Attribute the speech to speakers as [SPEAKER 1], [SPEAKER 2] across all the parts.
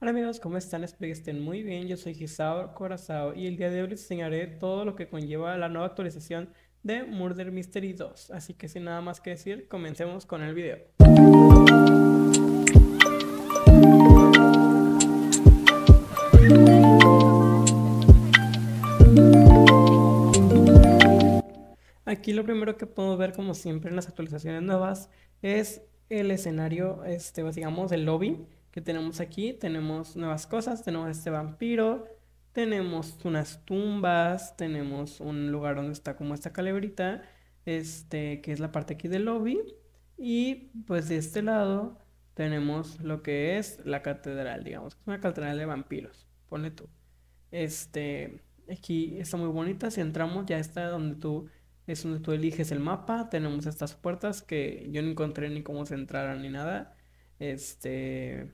[SPEAKER 1] Hola amigos, ¿cómo están? Espero que estén muy bien. Yo soy Gisao Corazao y el día de hoy les enseñaré todo lo que conlleva la nueva actualización de Murder Mystery 2. Así que sin nada más que decir, comencemos con el video. Aquí lo primero que podemos ver, como siempre en las actualizaciones nuevas, es el escenario, este, pues, digamos, el lobby tenemos aquí, tenemos nuevas cosas, tenemos este vampiro, tenemos unas tumbas, tenemos un lugar donde está como esta calaverita, este, que es la parte aquí del lobby, y pues de este lado tenemos lo que es la catedral, digamos, es una catedral de vampiros, pone tú. Este, aquí está muy bonita, si entramos ya está donde tú, es donde tú eliges el mapa, tenemos estas puertas que yo no encontré ni cómo se entraran ni nada, este,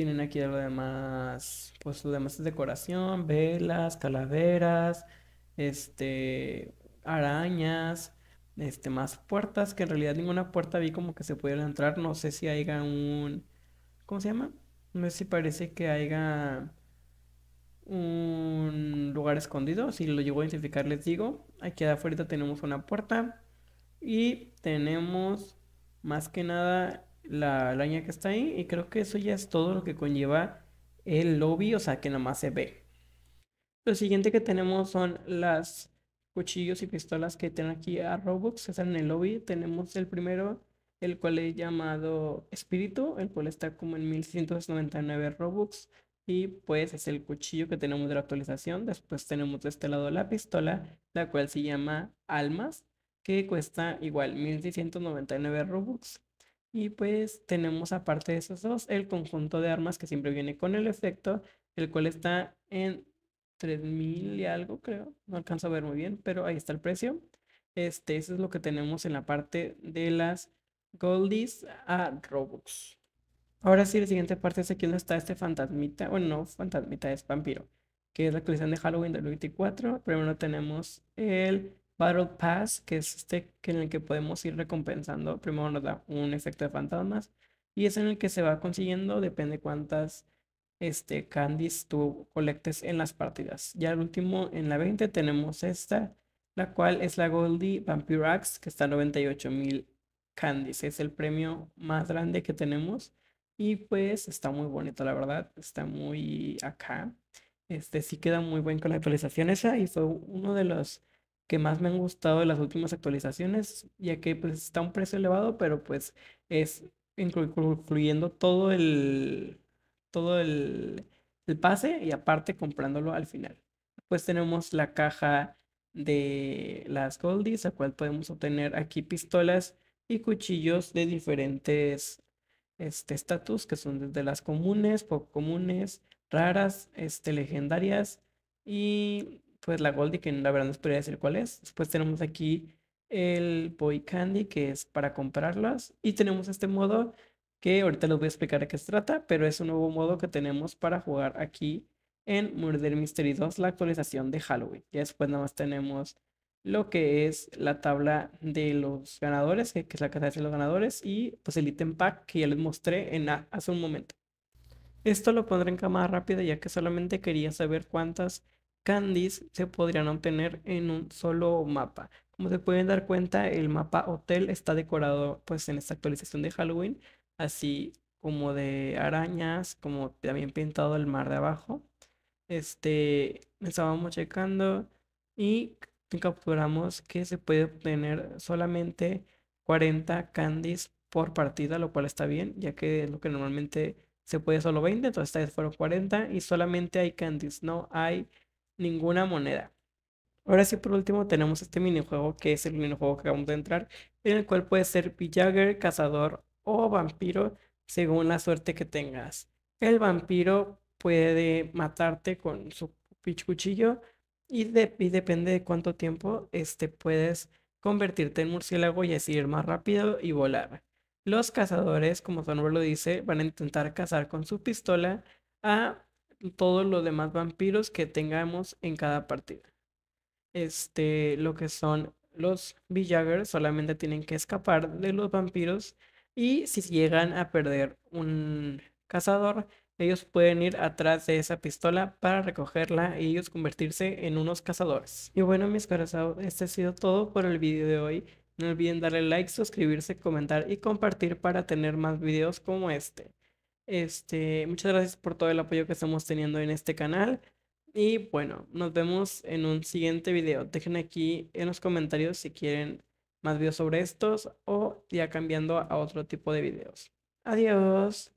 [SPEAKER 1] tienen aquí lo demás, pues lo demás es decoración, velas, calaveras, este, arañas, este, más puertas, que en realidad ninguna puerta vi como que se pudiera entrar. No sé si haya un, ¿cómo se llama? No sé si parece que haya un lugar escondido. Si lo llego a identificar, les digo. Aquí afuera tenemos una puerta. Y tenemos más que nada la araña que está ahí. Y creo que eso ya es todo lo que conlleva el lobby, o sea que nada más se ve. Lo siguiente que tenemos son las cuchillos y pistolas que tienen aquí a Robux, que están en el lobby. Tenemos el primero, el cual es llamado Espíritu, el cual está como en 1699 Robux. Y pues es el cuchillo que tenemos de la actualización. Después tenemos de este lado la pistola, la cual se llama Almas, que cuesta igual 1699 Robux. Y pues tenemos aparte de esos dos, el conjunto de armas que siempre viene con el efecto, el cual está en 3000 y algo, creo. No alcanzo a ver muy bien, pero ahí está el precio. Este, eso es lo que tenemos en la parte de las Goldies a Robux. Ahora sí, la siguiente parte es aquí donde está este fantasmita. Bueno, no, fantasmita es vampiro, que es la colección de Halloween del 24. Primero tenemos el Battle Pass, que es este en el que podemos ir recompensando. Primero nos da un efecto de fantasmas y es en el que se va consiguiendo, depende cuántas este, candies tú colectes en las partidas. Ya el último, en la 20, tenemos esta, la cual es la Goldie Vampire que está a 98 candies. Es el premio más grande que tenemos. Y pues está muy bonito, la verdad. Está muy acá. Este sí queda muy buen con la actualización esa. Y fue uno de los que más me han gustado de las últimas actualizaciones, ya que pues está un precio elevado, pero pues es incluyendo todo el todo el, pase y aparte comprándolo al final. Pues tenemos la caja de las goldies, la cual podemos obtener aquí pistolas y cuchillos de diferentes este estatus que son desde las comunes, poco comunes, raras, este legendarias y pues la Goldie, que la verdad no podría decir cuál es. Después tenemos aquí el Boy Candy, que es para comprarlas. Y tenemos este modo que ahorita les voy a explicar de qué se trata, pero es un nuevo modo que tenemos para jugar aquí en Murder Mystery 2, la actualización de Halloween. Ya después nada más tenemos lo que es la tabla de los ganadores, que, es la que de los ganadores, y pues el ítem pack que ya les mostré en hace un momento. Esto lo pondré en cámara rápida ya que solamente quería saber cuántas candies se podrían obtener en un solo mapa. Como se pueden dar cuenta, el mapa hotel está decorado pues en esta actualización de Halloween, así como de arañas, como también pintado el mar de abajo. Este, estábamos checando y capturamos que se puede obtener solamente 40 candies por partida, lo cual está bien, ya que lo que normalmente se puede solo 20, entonces esta vez fueron 40 y solamente hay candies, no hay ninguna moneda. Ahora sí, por último, tenemos este minijuego que es el minijuego que acabamos de entrar, en el cual puedes ser Villager, cazador o vampiro según la suerte que tengas. El vampiro puede matarte con su cuchillo y, depende de cuánto tiempo este, puedes convertirte en murciélago y así ir más rápido y volar. Los cazadores, como su nombre lo dice, van a intentar cazar con su pistola a todos los demás vampiros que tengamos en cada partida. Este, lo que son los villagers. solamente tienen que escapar de los vampiros y si llegan a perder un cazador, ellos pueden ir atrás de esa pistola para recogerla y ellos convertirse en unos cazadores. Y bueno, mis corazones, este ha sido todo por el video de hoy. No olviden darle like, suscribirse, comentar y compartir para tener más videos como este. Este, muchas gracias por todo el apoyo que estamos teniendo en este canal. Y bueno, nos vemos en un siguiente video. Dejen aquí en los comentarios si quieren más videos sobre estos o ya cambiando a otro tipo de videos. Adiós.